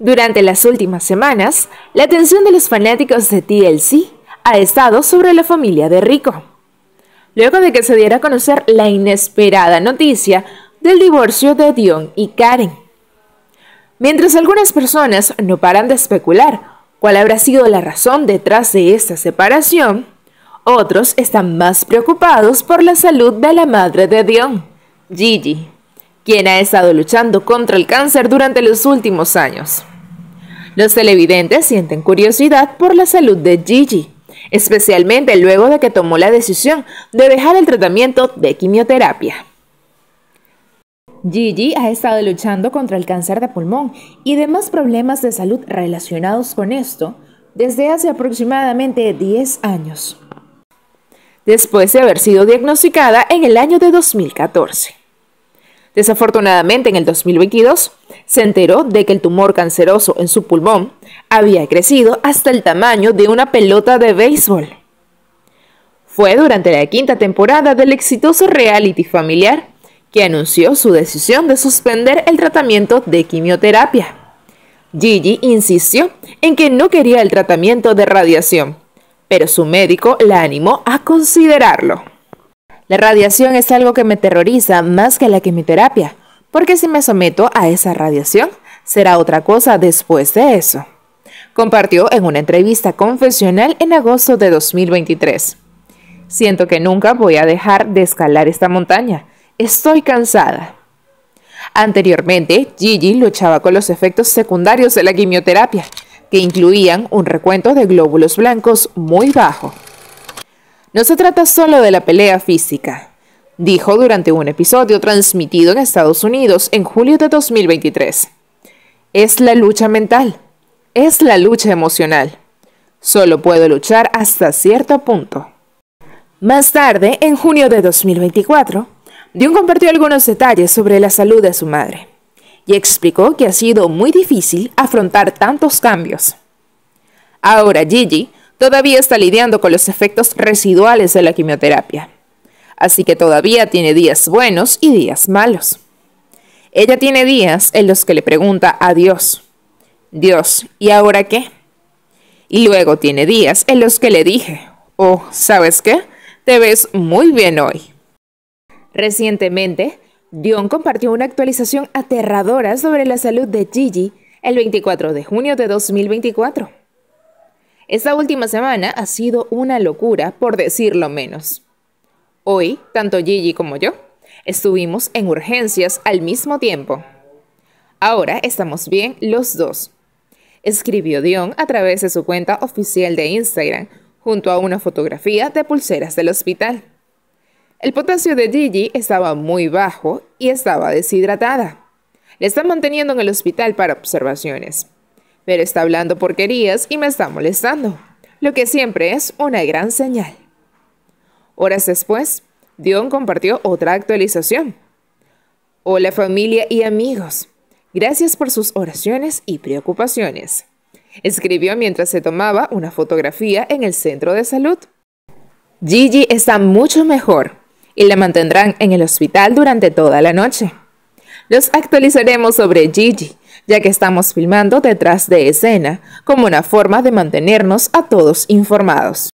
Durante las últimas semanas, la atención de los fanáticos de TLC ha estado sobre la familia de Rico. Luego de que se diera a conocer la inesperada noticia del divorcio de Dion y Karen. Mientras algunas personas no paran de especular cuál habrá sido la razón detrás de esta separación, otros están más preocupados por la salud de la madre de Dion, Gigi, quien ha estado luchando contra el cáncer durante los últimos años. Los televidentes sienten curiosidad por la salud de Gigi, especialmente luego de que tomó la decisión de dejar el tratamiento de quimioterapia. Gigi ha estado luchando contra el cáncer de pulmón y demás problemas de salud relacionados con esto desde hace aproximadamente 10 años, después de haber sido diagnosticada en el año de 2014. Desafortunadamente, en el 2022, se enteró de que el tumor canceroso en su pulmón había crecido hasta el tamaño de una pelota de béisbol. Fue durante la quinta temporada del exitoso reality familiar que anunció su decisión de suspender el tratamiento de quimioterapia. Gigi insistió en que no quería el tratamiento de radiación, pero su médico la animó a considerarlo. La radiación es algo que me terroriza más que la quimioterapia, porque si me someto a esa radiación, será otra cosa después de eso. Compartió en una entrevista confesional en agosto de 2023. Siento que nunca voy a dejar de escalar esta montaña. Estoy cansada. Anteriormente, Gigi luchaba con los efectos secundarios de la quimioterapia, que incluían un recuento de glóbulos blancos muy bajo, no se trata solo de la pelea física, dijo durante un episodio transmitido en Estados Unidos en julio de 2023. Es la lucha mental, es la lucha emocional. Solo puedo luchar hasta cierto punto. Más tarde, en junio de 2024, Dion compartió algunos detalles sobre la salud de su madre y explicó que ha sido muy difícil afrontar tantos cambios. Ahora Gigi todavía está lidiando con los efectos residuales de la quimioterapia. Así que todavía tiene días buenos y días malos. Ella tiene días en los que le pregunta a Dios, Dios, ¿y ahora qué? Y luego tiene días en los que le dije, oh, ¿sabes qué? Te ves muy bien hoy. Recientemente, Dion compartió una actualización aterradora sobre la salud de Gigi el 24 de junio de 2024. Esta última semana ha sido una locura, por decirlo menos. Hoy, tanto Gigi como yo, estuvimos en urgencias al mismo tiempo. Ahora estamos bien los dos, escribió Dion a través de su cuenta oficial de Instagram, junto a una fotografía de pulseras del hospital. El potasio de Gigi estaba muy bajo y estaba deshidratada. La están manteniendo en el hospital para observaciones pero está hablando porquerías y me está molestando, lo que siempre es una gran señal. Horas después, Dion compartió otra actualización. Hola familia y amigos, gracias por sus oraciones y preocupaciones. Escribió mientras se tomaba una fotografía en el centro de salud. Gigi está mucho mejor y la mantendrán en el hospital durante toda la noche. Los actualizaremos sobre Gigi ya que estamos filmando detrás de escena, como una forma de mantenernos a todos informados.